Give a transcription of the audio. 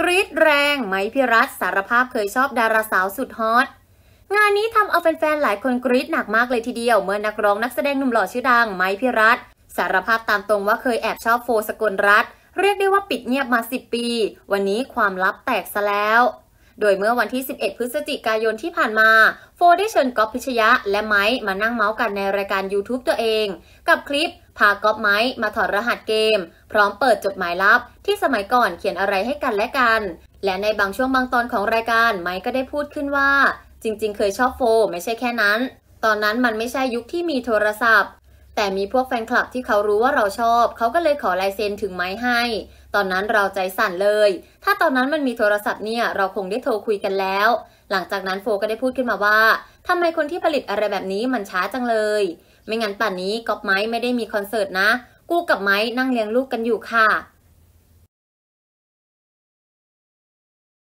กรีดแรงไหมพิรัตสารภาพเคยชอบดาราสาวสุดฮอต งานนี้ทำเอาแฟนๆหลายคนกรีดหนักมากเลยทีเดียว เมื่อนักร้องนักแสดงหนุ่มหล่อชื่อดังไมพิรัตสารภาพตามตรงว่าเคยแอบชอบโฟสกลรัต เรียกได้ว่าปิดเงียบมา 10 ปี วันนี้ความลับแตกซะแล้วโดยเมื่อวันที่ 11 พฤศจิกายนที่ผ่านมา โฟได้เชิญก๊อฟพิชยะและไม้มานั่งเมาส์กันในรายการ YouTube ตัวเอง กับคลิปพาก๊อฟไม้มาถอดรหัสเกม พร้อมเปิดจดหมายลับที่สมัยก่อนเขียนอะไรให้กันและกัน และในบางช่วงบางตอนของรายการไม้ก็ได้พูดขึ้นว่า จริงๆเคยชอบโฟ ไม่ใช่แค่นั้น ตอนนั้นมันไม่ใช่ยุคที่มีโทรศัพท์แต่มีพวกแฟนคลับที่เขารู้ว่าเราชอบ เขาก็เลยขอลายเซ็นถึงไม้ให้ ตอนนั้นเราใจสั่นเลย ถ้าตอนนั้นมันมีโทรศัพท์เนี่ย เราคงได้โทรคุยกันแล้ว หลังจากนั้นโฟก็ได้พูดขึ้นมาว่าทำไมคนที่ผลิตอะไรแบบนี้มันช้าจังเลย ไม่งั้นป่านนี้ก๊อปไม้ไม่ได้มีคอนเสิร์ตนะ กูกับไม้นั่งเลี้ยงลูกกันอยู่ค่ะ